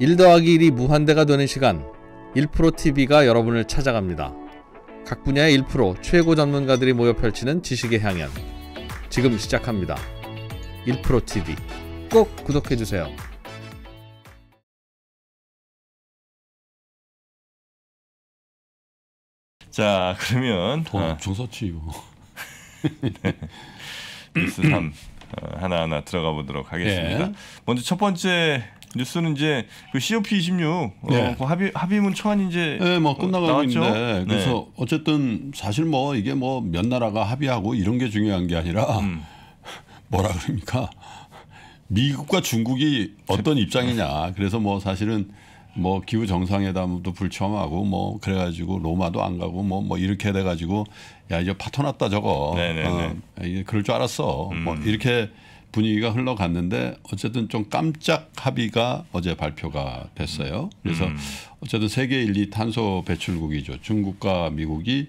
1 더하기 1이 무한대가 되는 시간 1프로TV가 여러분을 찾아갑니다. 각 분야의 1 최고 전문가들이 모여 펼치는 지식의 향연 지금 시작합니다. 1프로TV 꼭 구독해주세요. 자 그러면 어, 조서치 어. 이거 네. 뉴스 3 어, 하나하나 들어가 보도록 하겠습니다. 예. 먼저 첫 번째 뉴스는 이제 그 COP26 어, 네. 어, 그 합의 합의문 초안 이제 네, 뭐 끝나가고 어, 있는데 네. 그래서 네. 어쨌든 사실 뭐 이게 뭐 몇 나라가 합의하고 이런 게 중요한 게 아니라 음. 뭐라 그럽니까 미국과 중국이 어떤 입장이냐 그래서 뭐 사실은 뭐 기후 정상회담도 불참하고 뭐 그래가지고 로마도 안 가고 뭐뭐 뭐 이렇게 돼가지고 야 이제 파토 났다 저거 네, 네, 어, 그럴 줄 알았어 뭐 음. 뭐 이렇게 분위기가 흘러갔는데 어쨌든 좀 깜짝 합의가 어제 발표가 됐어요. 그래서 음. 어쨌든 세계 1, 2 탄소 배출국이죠. 중국과 미국이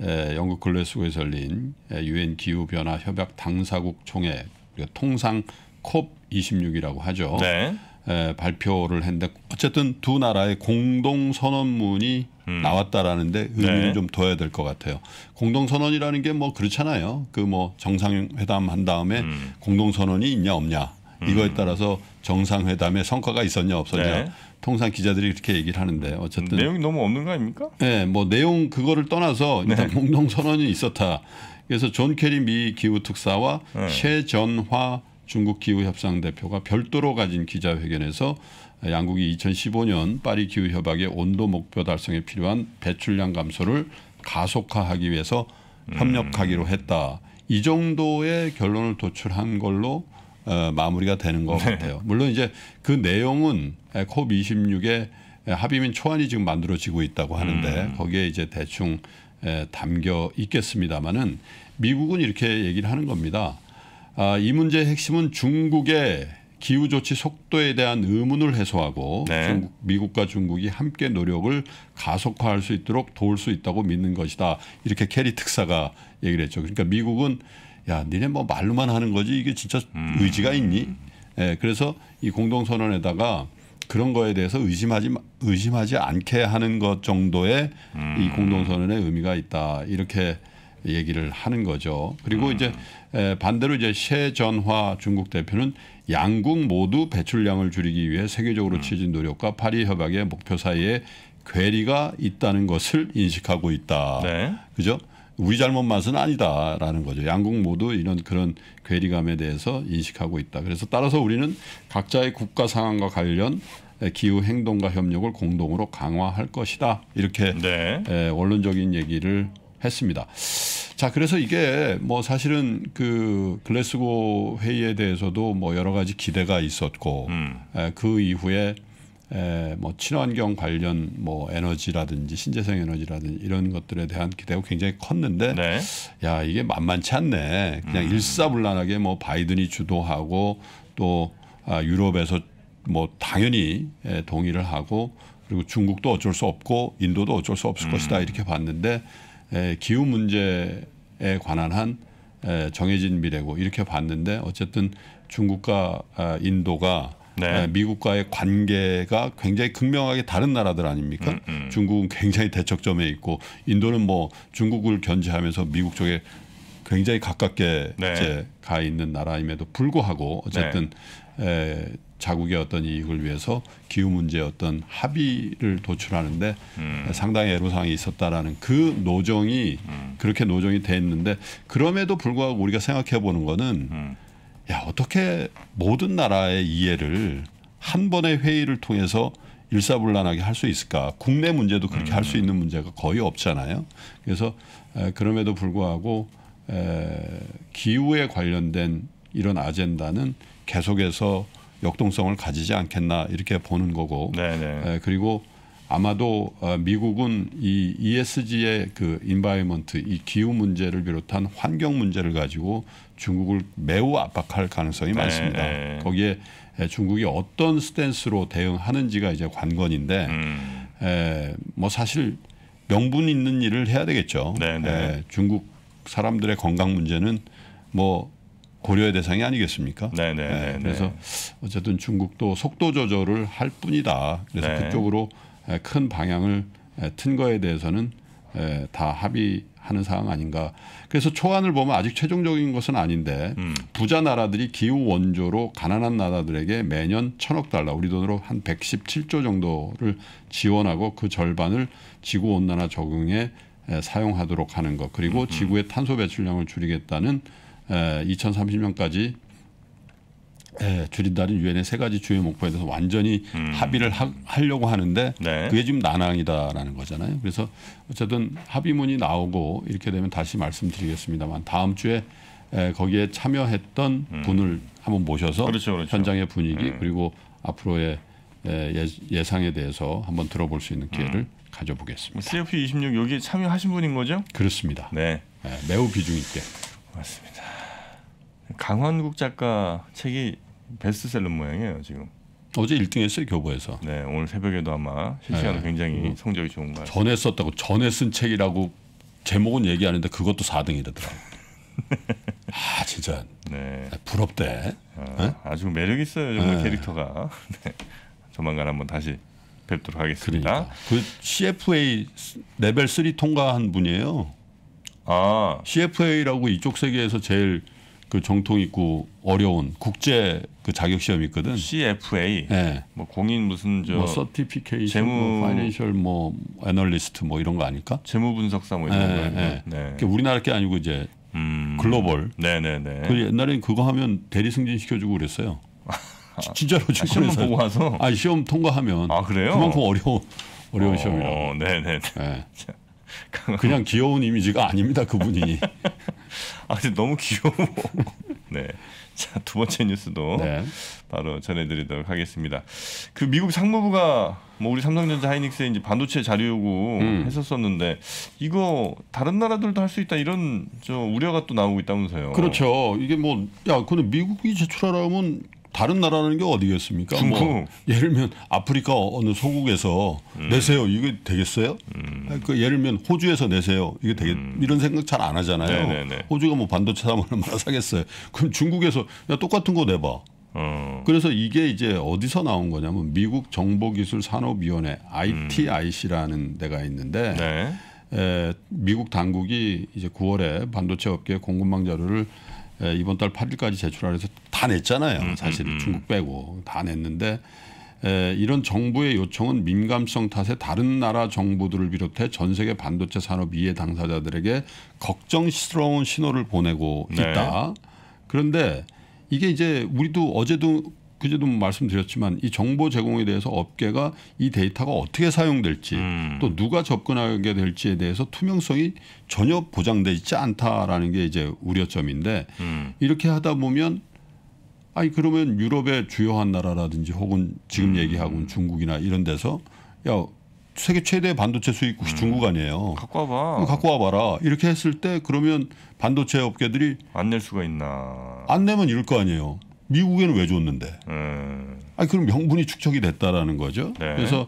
에, 영국 글래스고에서 열린 유엔 기후 변화 협약 당사국 총회 통상 콥 26이라고 하죠. 네. 에, 발표를 했는데 어쨌든 두 나라의 공동 선언문이 음. 나왔다라는데 의미를 네. 좀 둬야 될 것 같아요. 공동 선언이라는 게 뭐 그렇잖아요. 그 뭐 정상회담 한 다음에 음. 공동 선언이 있냐 없냐 이거에 음. 따라서 정상회담의 성과가 있었냐 없었냐 네. 통상 기자들이 그렇게 얘기를 하는데 어쨌든 내용이 너무 없는 거 아닙니까? 네, 뭐 내용 그거를 떠나서 네. 일단 네. 공동 선언이 있었다. 그래서 존 케리 미 기후 특사와 네. 최전화 중국 기후협상 대표가 별도로 가진 기자회견에서 양국이 2015년 파리 기후협약의 온도 목표 달성에 필요한 배출량 감소를 가속화하기 위해서 협력하기로 음. 했다. 이 정도의 결론을 도출한 걸로 어, 마무리가 되는 것 네. 같아요. 물론 이제 그 내용은 코 o p 26의 합의문 초안이 지금 만들어지고 있다고 하는데 음. 거기에 이제 대충 에, 담겨 있겠습니다만은 미국은 이렇게 얘기를 하는 겁니다. 아, 이 문제의 핵심은 중국의 기후 조치 속도에 대한 의문을 해소하고 네. 중국, 미국과 중국이 함께 노력을 가속화할 수 있도록 도울 수 있다고 믿는 것이다. 이렇게 캐리 특사가 얘기를 했죠. 그러니까 미국은 야, 니네 뭐 말로만 하는 거지 이게 진짜 음. 의지가 있니? 예, 그래서 이 공동선언에다가 그런 거에 대해서 의심하지 의심하지 않게 하는 것 정도의 음. 이 공동선언의 의미가 있다. 이렇게 얘기를 하는 거죠. 그리고 음. 이제 반대로 이제 셰전화 중국 대표는 양국 모두 배출량을 줄이기 위해 세계적으로 음. 추진 노력과 파리 협약의 목표 사이에 괴리가 있다는 것을 인식하고 있다. 네. 그죠? 우리 잘못만은 아니다라는 거죠. 양국 모두 이런 그런 괴리감에 대해서 인식하고 있다. 그래서 따라서 우리는 각자의 국가 상황과 관련 기후 행동과 협력을 공동으로 강화할 것이다. 이렇게 네. 원론적인 얘기를 했습니다. 자, 그래서 이게 뭐 사실은 그 글래스고 회의에 대해서도 뭐 여러 가지 기대가 있었고 음. 에, 그 이후에 에, 뭐 친환경 관련 뭐 에너지라든지 신재생 에너지라든지 이런 것들에 대한 기대가 굉장히 컸는데 네. 야 이게 만만치 않네 그냥 음. 일사불란하게 뭐 바이든이 주도하고 또 아, 유럽에서 뭐 당연히 에, 동의를 하고 그리고 중국도 어쩔 수 없고 인도도 어쩔 수 없을 음. 것이다 이렇게 봤는데 기후 문제에 관한 한 정해진 미래고 이렇게 봤는데 어쨌든 중국과 아, 인도가 네. 미국과의 관계가 굉장히 극명하게 다른 나라들 아닙니까? 음, 음. 중국은 굉장히 대척점에 있고 인도는 뭐 중국을 견제하면서 미국 쪽에 굉장히 가깝게 네. 이제 가 있는 나라임에도 불구하고 어쨌든 네. 에, 자국의 어떤 이익을 위해서 기후 문제 어떤 합의를 도출하는데 음. 상당히 애로사항이 있었다라는 그 노정이 음. 그렇게 노정이 돼 있는데 그럼에도 불구하고 우리가 생각해 보는 거는 음. 야 어떻게 모든 나라의 이해를 한 번의 회의를 통해서 일사불란하게 할 수 있을까? 국내 문제도 그렇게 할수 음. 있는 문제가 거의 없잖아요. 그래서 에, 그럼에도 불구하고 에, 기후에 관련된 이런 아젠다는 계속해서 역동성을 가지지 않겠나 이렇게 보는 거고 네네. 네. 그리고 아마도 어, 미국은 이 ESG의 그 인바이먼트 이 기후 문제를 비롯한 환경 문제를 가지고 중국을 매우 압박할 가능성이 네, 많습니다. 네. 거기에 중국이 어떤 스탠스로 대응하는지가 이제 관건인데 음. 에, 뭐 사실 명분 있는 일을 해야 되겠죠. 네, 에, 중국 사람들의 건강 문제는 뭐 고려의 대상이 아니겠습니까? 네네. 네, 네, 네, 네, 그래서 어쨌든 중국도 속도 조절을 할 뿐이다. 그래서 네. 그쪽으로 큰 방향을 튼 거에 대해서는 다 합의하는 사항 아닌가. 그래서 초안을 보면 아직 최종적인 것은 아닌데 음. 부자 나라들이 기후 원조로 가난한 나라들에게 매년 천억 달러, 우리 돈으로 한 117조 정도를 지원하고 그 절반을 지구 온난화 적응에 사용하도록 하는 것. 그리고 음, 음. 지구의 탄소 배출량을 줄이겠다는 2030년까지 예, 예, 줄인다는 유엔의 세 가지 주요 목표에 대해서 완전히 음. 합의를 하, 려고 하는데 네. 그게 지금 난항이다라는 거잖아요. 그래서 어쨌든 합의문이 나오고 이렇게 되면 다시 말씀드리겠습니다만 다음 주에 에, 예, 거기에 참여했던 음. 분을 한번 모셔서 그렇죠, 그렇죠. 현장의 분위기 음. 그리고 앞으로의 예, 예상에 대해서 한번 들어볼 수 있는 기회를 음. 가져보겠습니다. CFP 26여기 참여하신 분인 거죠? 그렇습니다. 네, 예, 매우 비중 있게. 맞습니다. 강환국 작가 책이 베스트셀러 모양이에요 지금. 어제 1등했어요 교보에서. 네 오늘 새벽에도 아마 실시간으로 네. 굉장히 뭐 성적이 좋은 거. 전에 썼다고 전에 쓴 책이라고 제목은 얘기 안는데 그것도 4등이더라고. 아 진짜. 네. 아, 부럽대. 아, 네? 주 매력 있어요 정말 네. 캐릭터가. 네. 조만간 한번 다시 뵙도록 하겠습니다. 그러니까. 그 CFA 레벨 3 통과한 분이에요. 아 CFA라고 이쪽 세계에서 제일 그 정통 있고 어려운 국제 그 자격 시험이 있거든. CFA. 네. 예. 뭐 공인 무슨 저뭐 서티피케이션, 재무 뭐 파이낸셜 뭐 애널리스트 뭐 이런 거 아닐까? 재무 분석사 뭐 이런 예, 예. 네, 거. 네. 네. 우리나라 게 아니고 이제 음. 글로벌. 네네네. 네, 네. 그 옛날엔 그거 하면 대리 승진 시켜주고 그랬어요. 진짜로 아, 시험 보고 와서. 아 시험 통과하면. 아 그래요? 그만큼 어려운 어려운 어, 시험이라 네네네. 네. 네 그냥 귀여운 이미지가 아닙니다 그분이. 아 너무 귀여워. 네. 자두 번째 뉴스도 네. 바로 전해드리도록 하겠습니다. 그 미국 상무부가 뭐 우리 삼성전자 하이닉스에 이제 반도체 자료 요구 음. 했었었는데 이거 다른 나라들도 할 수 있다 이런 저 우려가 또 나오고 있다면서요. 그렇죠. 이게 뭐야 근데 미국이 제출하라면 다른 나라는 게 어디겠습니까? 뭐 중국. 뭐 예를 들면 아프리카 어느 소국에서 음. 내세요. 이게 되겠어요? 음. 그 예를 들면 호주에서 내세요. 이게 되겠 음. 이런 생각 잘 안 하잖아요. 네네네. 호주가 뭐 반도체 사면 얼마나 사겠어요. 그럼 중국에서 야 똑같은 거 내봐. 어. 그래서 이게 이제 어디서 나온 거냐면 미국 정보기술산업위원회 ITIC라는 음. 데가 있는데 네. 에, 미국 당국이 이제 9월에 반도체 업계 공급망 자료를 에, 이번 달 8일까지 제출하면서 다 냈잖아요. 음, 사실 음, 음. 중국 빼고 다 냈는데 에, 이런 정부의 요청은 민감성 탓에 다른 나라 정부들을 비롯해 전 세계 반도체 산업 이해 당사자들에게 걱정스러운 신호를 보내고 네. 있다. 네. 그런데 이게 이제 우리도 어제도 그제도 말씀드렸지만 이 정보 제공에 대해서 업계가 이 데이터가 어떻게 사용될지 음. 또 누가 접근하게 될지에 대해서 투명성이 전혀 보장돼 있지 않다라는 게 이제 우려점인데 음. 이렇게 하다 보면 아니 그러면 유럽의 주요한 나라라든지 혹은 지금 음. 얘기하고는 있 중국이나 이런 데서 야 세계 최대 반도체 수입국이 음. 중국 아니에요. 갖고 와봐. 어, 갖고 와봐라. 이렇게 했을 때 그러면 반도체 업계들이 안 낼 수가 있나? 안 내면 이럴 거 아니에요. 미국에는 왜 줬는데? 음. 아니 그럼 명분이 축적이 됐다라는 거죠. 네. 그래서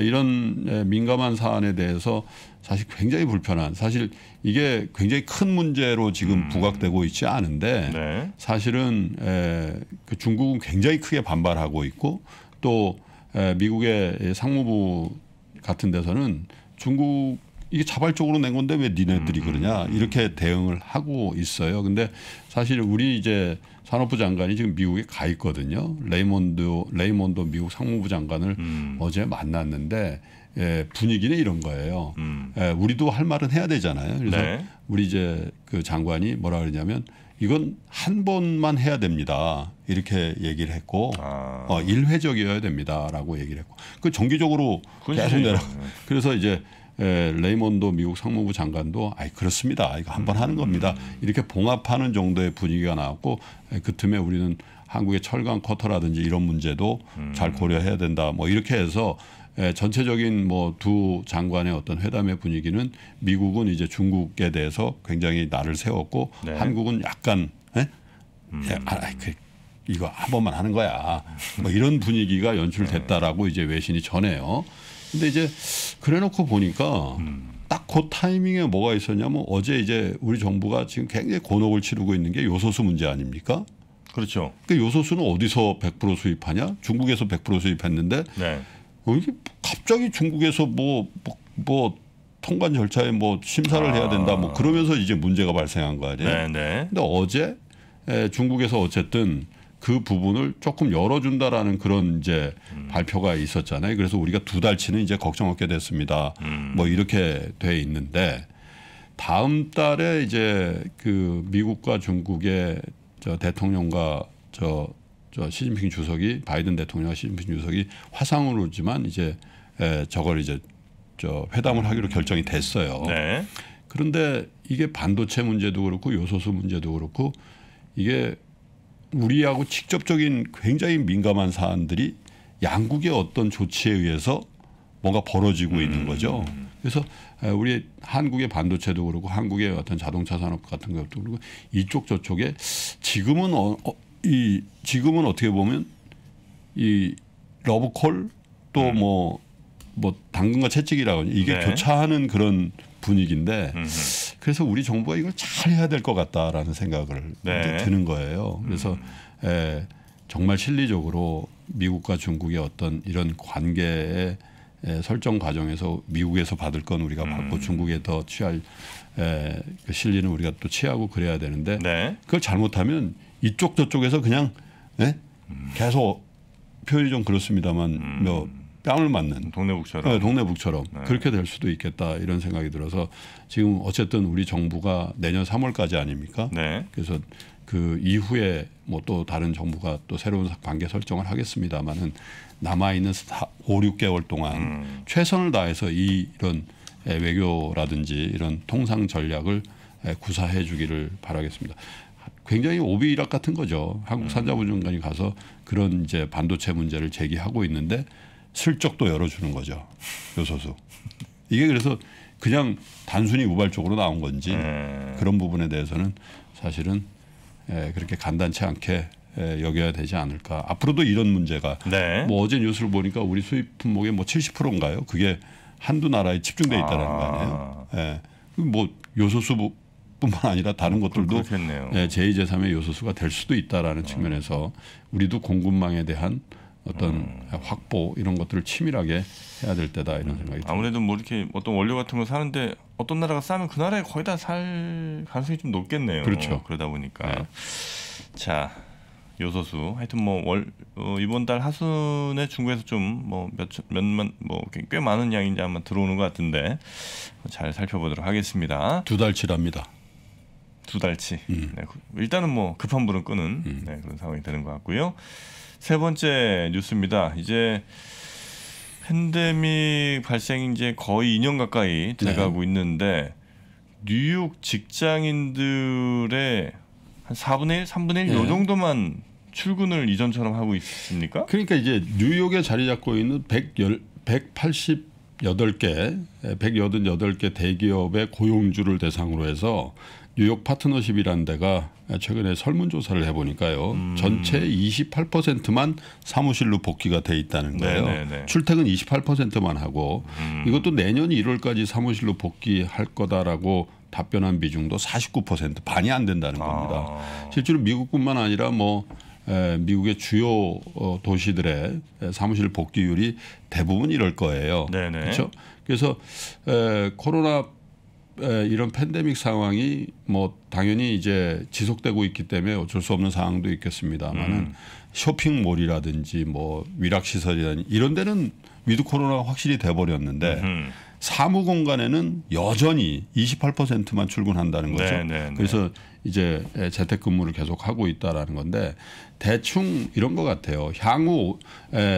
이런 민감한 사안에 대해서 사실 굉장히 불편한 사실 이게 굉장히 큰 문제로 지금 음. 부각되고 있지 않은데 네. 사실은 에, 그 중국은 굉장히 크게 반발하고 있고 또 에, 미국의 상무부 같은 데서는 중국 이게 자발적으로 낸 건데 왜 니네들이 음, 음, 그러냐 음. 이렇게 대응을 하고 있어요. 근데 사실 우리 이제 산업부 장관이 지금 미국에 가 있거든요. 레이몬드 레이몬드 미국 상무부 장관을 음. 어제 만났는데 예, 분위기는 이런 거예요. 음. 예, 우리도 할 말은 해야 되잖아요. 그래서 네. 우리 이제 그 장관이 뭐라 그러냐면 이건 한 번만 해야 됩니다. 이렇게 얘기를 했고 아. 어, 일회적이어야 됩니다라고 얘기를 했고 그 정기적으로 계속 내라. 네. 그래서 이제 에, 예, 레이몬도 미국 상무부 장관도 아이 그렇습니다. 이거 한번 음. 하는 겁니다. 음. 이렇게 봉합하는 정도의 분위기가 나왔고 에, 예, 그 틈에 우리는 한국의 철강 쿼터라든지 이런 문제도 음. 잘 고려해야 된다. 뭐 이렇게 해서 예, 전체적인 뭐 두 장관의 어떤 회담의 분위기는 미국은 이제 중국에 대해서 굉장히 나를 세웠고 네. 한국은 약간 예? 음. 예, 아, 그, 이거 한 번만 하는 거야. 뭐 이런 분위기가 연출됐다라고 네. 이제 외신이 전해요. 근데 이제 그래놓고 보니까 음. 딱그 타이밍에 뭐가 있었냐면 어제 이제 우리 정부가 지금 굉장히 곤혹을 치르고 있는 게 요소수 문제 아닙니까? 그렇죠. 그 요소수는 어디서 100% 수입하냐? 중국에서 100% 수입했는데 네. 뭐 이게 갑자기 중국에서 뭐, 뭐, 뭐 통관 절차에 뭐 심사를 아. 해야 된다 뭐 아. 그러면서 이제 문제가 발생한 거 아니에요. 네네. 네. 근데 어제 에, 중국에서 어쨌든 그 부분을 조금 열어준다라는 그런 이제 음. 발표가 있었잖아요. 그래서 우리가 두 달치는 이제 걱정 없게 됐습니다. 음. 뭐 이렇게 돼 있는데 다음 달에 이제 그 미국과 중국의 저 대통령과 저저 시진핑 주석이 바이든 대통령 시진핑 주석이 화상으로지만 이제 에, 저걸 이제 저 회담을 하기로 결정이 됐어요. 네. 그런데 이게 반도체 문제도 그렇고 요소수 문제도 그렇고 이게 우리하고 직접적인 굉장히 민감한 사안들이 양국의 어떤 조치에 의해서 뭔가 벌어지고 음. 있는 거죠. 그래서 우리 한국의 반도체도 그렇고 한국의 어떤 자동차 산업 같은 것도 그렇고 이쪽 저쪽에 지금은 어, 어이 지금은 어떻게 보면 이 러브콜 또 뭐뭐 음. 뭐, 뭐 당근과 채찍이라고 이게 네. 교차하는 그런 분위기인데 음흠. 그래서 우리 정부가 이걸 잘 해야 될 것 같다라는 생각을 네. 드는 거예요. 그래서 음. 에, 예, 정말 실리적으로 미국과 중국의 어떤 이런 관계의 에, 예, 설정 과정에서 미국에서 받을 건 우리가 음. 받고 중국에 더 취할 에, 예, 그 실리는 우리가 또 취하고 그래야 되는데 네. 그걸 잘못하면 이쪽 저쪽에서 그냥 예? 계속 표현이 좀 그렇습니다만 음. 뭐땅을 맞는 동네북처럼 네, 예, 동네북처럼 네. 그렇게 될 수도 있겠다 이런 생각이 들어서 지금 어쨌든 우리 정부가 내년 3월까지 아닙니까? 네. 그래서 그 이후에 뭐 또 다른 정부가 또 새로운 관계 설정을 하겠습니다만은 남아 있는 5, 6개월 동안 음. 최선을 다해서 이, 이런 외교라든지 이런 통상 전략을 구사해 주기를 바라겠습니다. 굉장히 오비락 같은 거죠. 한국산자부총관이 음. 가서 그런 이제 반도체 문제를 제기하고 있는데 슬쩍또 열어주는 거죠. 요소수. 이게 그래서 그냥 단순히 우발적으로 나온 건지 음. 그런 부분에 대해서는 사실은 에, 그렇게 간단치 않게 에, 여겨야 되지 않을까. 앞으로도 이런 문제가 네. 뭐 어제 뉴스를 보니까 우리 수입 품목의 뭐 70%인가요? 그게 한두 나라에 집중돼 있다는 아. 거 아니에요. 에, 아. 예. 뭐 요소수 뿐만 아니라 다른 것들도 예, 제2제3의 요소수가 될 수도 있다라는 음. 측면에서 우리도 공급망에 대한 어떤 음. 확보 이런 것들을 치밀하게 해야 될 때다 이런 음. 생각이 듭니다. 아무래도 뭐 이렇게 어떤 원료 같은 거 사는데 어떤 나라가 싸면 그 나라에 거의 다 살 가능성이 좀 높겠네요. 그렇죠. 그러다 보니까 네. 자 요소수 하여튼 뭐월 어, 이번 달 하순에 중국에서 좀 뭐몇 몇만 뭐 꽤 많은 양이 이제 아마 들어오는 것 같은데 잘 살펴보도록 하겠습니다. 두 달치랍니다. 두 달치. 음. 네, 그, 일단은 뭐 급한 불은 끄는 음. 네, 그런 상황이 되는 것 같고요. 세 번째 뉴스입니다. 이제 팬데믹 발생 이제 거의 2년 가까이 돼가고 네. 있는데 뉴욕 직장인들의 한 4분의 1, 3분의 1요 정도만 출근을 이전처럼 하고 있습니까? 그러니까 이제 뉴욕에 자리 잡고 있는 110, 180 여덟 개 188개 대기업의 고용주를 대상으로 해서 뉴욕 파트너십이라는 데가 최근에 설문조사를 해보니까요. 음. 전체 28%만 사무실로 복귀가 돼 있다는 네, 거예요. 네네네. 네. 출퇴근 28%만 하고 음. 이것도 내년 1월까지 사무실로 복귀할 거다라고 답변한 비중도 49% 반이 안 된다는 겁니다. 아. 실제로 미국뿐만 아니라 뭐 미국의 주요 어, 도시들의 사무실 복귀율이 대부분 이럴 거예요. 그렇죠? 그래서 코로나 이런 팬데믹 상황이 뭐 당연히 이제 지속되고 있기 때문에 어쩔 수 없는 상황도 있겠습니다만은 음. 쇼핑몰이라든지 뭐 위락시설이라든지 이런 데는 위드 코로나가 확실히 돼버렸는데 사무 공간에는 여전히 28%만 출근한다는 거죠. 네, 네, 네. 그래서 이제 재택근무를 계속 하고 있다라는 건데 대충 이런 것 같아요. 향후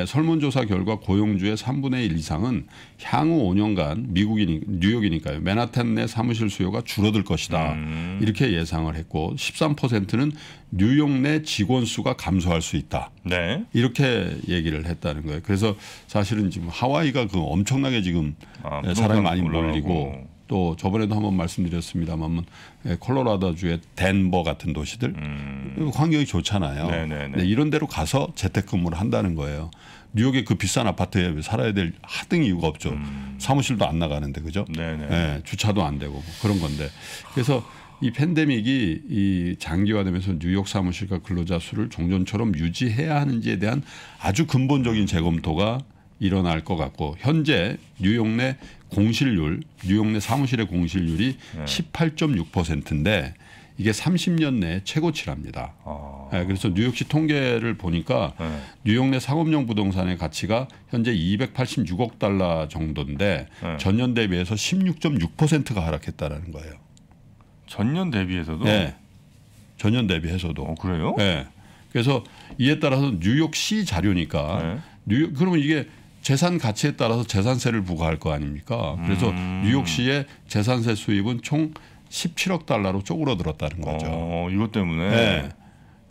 설문조사 결과 고용주의 3분의 1 이상은 향후 5년간 미국인 뉴욕이니까요. 맨하탄 내 사무실 수요가 줄어들 것이다. 음. 이렇게 예상을 했고 13%는 뉴욕 내 직원 수가 감소할 수 있다. 네. 이렇게 얘기를 했다는 거예요. 그래서 사실은 지금 하와이가 그 엄청나게 지금 아, 사람이 많이 몰리고 또 저번에도 한번 말씀드렸습니다만 예, 콜로라도주의 덴버 같은 도시들 음. 음 환경이 좋잖아요. 네, 네, 네. 네 이런 데로 가서 재택근무를 한다는 거예요. 뉴욕의 그 비싼 아파트에 살아야 될 하등 이유가 없죠. 음. 사무실도 안 나가는데 그죠? 네 예, 주차도 안 되고 뭐 그런 건데 그래서 이 팬데믹이 이 장기화되면서 뉴욕 사무실과 근로자 수를 종전처럼 유지해야 하는지에 대한 아주 근본적인 재검토가 일어날 것 같고 현재 뉴욕 내 공실률, 뉴욕 내 사무실의 공실률이 네. 18.6%인데 이게 30년 내 최고치랍니다. 아. 네, 그래서 뉴욕시 통계를 보니까 네. 뉴욕 내 상업용 부동산의 가치가 현재 286억 달러 정도인데 네. 전년 대비해서 16.6%가 하락했다라는 거예요. 전년 대비해서도? 네. 전년 대비해서도. 어, 그래요? 네. 그래서 이에 따라서 뉴욕시 자료니까 네. 뉴욕 그러면 이게 재산 가치에 따라서 재산세를 부과할 거 아닙니까? 그래서 음. 뉴욕시의 재산세 수입은 총 17억 달러로 쪼그러들었다는 거죠. 어, 이것 때문에. 네.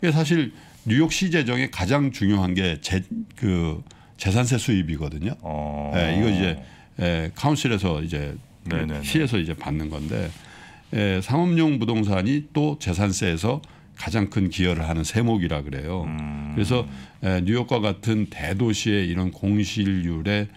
게 사실 뉴욕시 재정의 가장 중요한 게 재 그 재산세 수입이거든요. 어. 네, 이거 이제 에, 예, 카운실에서 이제 네네네. 시에서 이제 받는 건데 에, 예, 상업용 부동산이 또 재산세에서 가장 큰 기여를 하는 세목이라 그래요. 음. 그래서 뉴욕과 같은 대도시의 이런 공실률의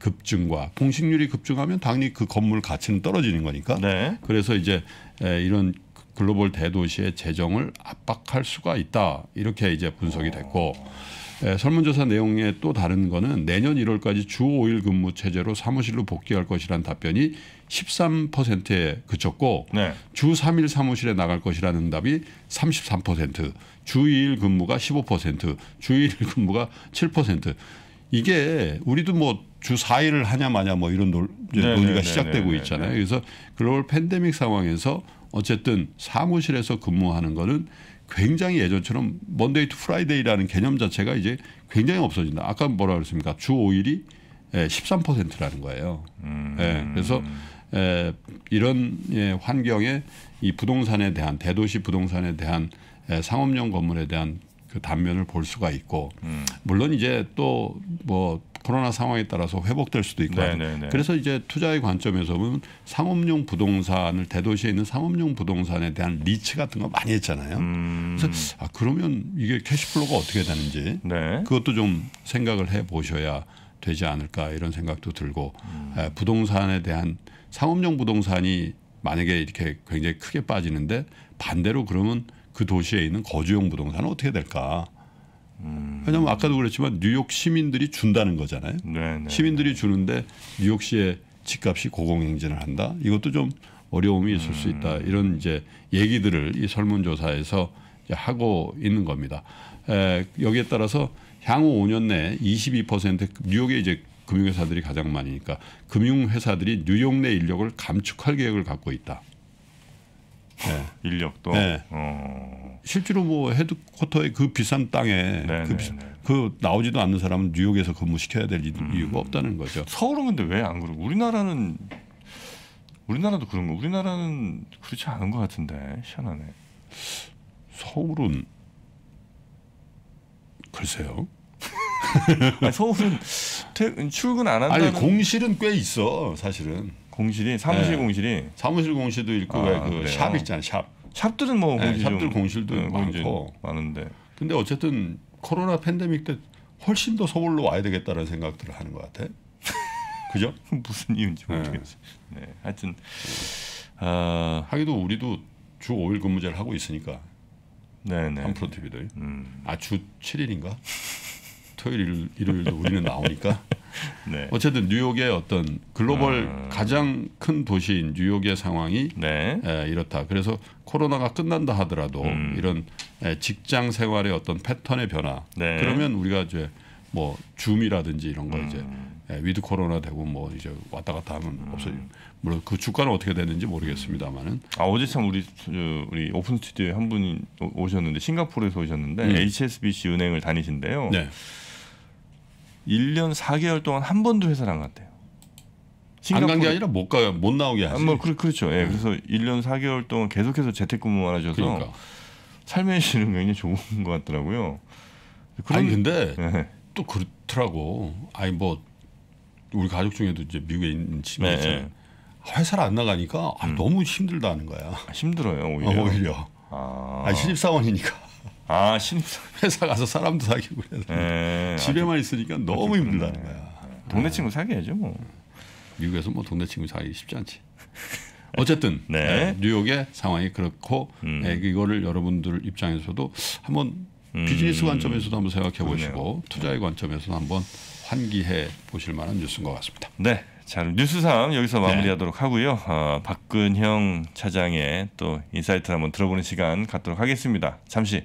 급증과 공실률이 급증하면 당연히 그 건물 가치는 떨어지는 거니까. 네. 그래서 이제 이런 글로벌 대도시의 재정을 압박할 수가 있다 이렇게 이제 분석이 됐고. 오. 예, 설문조사 내용의 또 다른 거는 내년 1월까지 주 5일 근무 체제로 사무실로 복귀할 것이라는 답변이 13%에 그쳤고 네. 주 3일 사무실에 나갈 것이라는 답이 33%, 주 2일 근무가 15%, 주 1일 근무가 7%. 이게 우리도 뭐 주 4일을 하냐 마냐 뭐 이런 논, 네, 의가 네, 네, 시작되고 있잖아요. 그래서 글로벌 팬데믹 상황에서 어쨌든 사무실에서 근무하는 거는 굉장히 예전처럼 먼데이 투 프라이데이라는 개념 자체가 이제 굉장히 없어진다. 아까 뭐라 그랬습니까? 주 5일이 13%라는 예, 거예요. 예, 음. 예, 그래서 에, 이런 예, 환경에 이 부동산에 대한 대도시 부동산에 대한 에, 예, 상업용 건물에 대한 그 단면을 볼 수가 있고 음. 물론 이제 또뭐 코로나 상황에 따라서 회복될 수도 있거든요. 네, 네, 네. 그래서 이제 투자의 관점에서 보면 상업용 부동산을 대도시에 있는 상업용 부동산에 대한 리츠 같은 거 많이 했잖아요. 음. 그래서 아, 그러면 이게 캐시플로가 어떻게 되는지 네. 그것도 좀 생각을 해 보셔야 되지 않을까 이런 생각도 들고 음. 부동산에 대한 상업용 부동산이 만약에 이렇게 굉장히 크게 빠지는데 반대로 그러면 그 도시에 있는 거주용 부동산은 어떻게 될까? 왜냐하면 아까도 그랬지만 뉴욕 시민들이 준다는 거잖아요. 네네. 네, 네. 시민들이 주는데 뉴욕시의 집값이 고공행진을 한다. 이것도 좀 어려움이 있을 음. 수 있다. 음. 이런 이제 얘기들을 이 설문조사에서 이제 하고 있는 겁니다. 에, 여기에 따라서 향후 5년 내에 22%뉴욕의 이제 금융회사들이 가장 많으니까 금융회사들이 뉴욕 내 인력을 감축할 계획을 갖고 있다. 네. 인력도 네. 어. 실제로 뭐 헤드쿼터의 그 비싼 땅에 네, 그, 네, 비, 네. 그, 나오지도 않는 사람은 뉴욕에서 근무시켜야 될 음. 이유가 없다는 거죠. 서울은 근데 왜 안 그러고 우리나라는 우리나라도 그런 거. 우리나라는 그렇지 않은 것 같은데 시원하네 서울은 글쎄요. 아니, 서울은 퇴, 출근 안 한다는. 아니 공실은 꽤 있어 사실은. 공실이 사무실 네. 공실이 사무실 공실도 있고 아, 그샵 있잖아요 샵 샵들은 뭐 공실 네, 샵들 공실도 네, 많고 많은데 근데 어쨌든 코로나 팬데믹 때 훨씬 더 서울로 와야 되겠다는 생각들을 하는 것 같아 그죠 무슨 이유인지 모르겠어 네. 네 하여튼 어... 하기도 우리도 주 5일 근무제를 하고 있으니까 네네 한프로 TV도 음. 아주 7일인가 토요일 일요일도 우리는 나오니까 네. 어쨌든 뉴욕의 어떤 글로벌 음. 가장 큰 도시인 뉴욕의 상황이 네. 에, 이렇다. 그래서 코로나가 끝난다 하더라도 음. 이런 에, 직장 생활의 어떤 패턴의 변화 네. 그러면 우리가 이제 뭐 줌이라든지 이런 거 음. 이제 에, 위드 코로나 되고 뭐 이제 왔다 갔다 하면 음. 없어요. 물론 그 주가는 어떻게 되는지 모르겠습니다만은. 아 어제 참 우리 우리 오픈 스튜디오에 한 분이 오셨는데 싱가포르에서 오셨는데 음. HSBC 은행을 다니신데요. 네. 1년 4개월 동안 한 번도 회사를 안 갔대요. 안 간 게 아니라 못 가요. 못 나오게 하지. 아, 뭐 그, 그렇죠. 예. 네. 그래서 1년 4개월 동안 계속해서 재택근무만 하셔서 그러니까. 삶의 질은 굉장히 좋은 것 같더라고요. 그런, 아니 근데 네. 또 그렇더라고. 아니 뭐 우리 가족 중에도 이제 미국에 있는 친구 예, 예. 있잖아 회사를 안 나가니까 아, 음. 너무 힘들다는 거야. 아, 힘들어요 오히려. 어, 오히려. 아, 아 신입 사원이니까. 아, 신사 회사 가서 사람도 사귀고 그래서 네, 집에만 있으니까 너무 힘들다는 거야. 네. 동네 친구 사귀야죠 뭐. 미국에서 뭐 동네 친구 사귀기 쉽지 않지. 어쨌든 네. 네. 뉴욕의 상황이 그렇고 음. 네, 이거를 여러분들 입장에서도 한번 음. 비즈니스 관점에서도 한번 생각해 보시고 투자의 관점에서도 한번 환기해 보실 만한 뉴스인 것 같습니다. 네. 자 뉴스상 여기서 마무리하도록 네. 하고요. 어, 박근형 차장의 또 인사이트를 한번 들어보는 시간 갖도록 하겠습니다. 잠시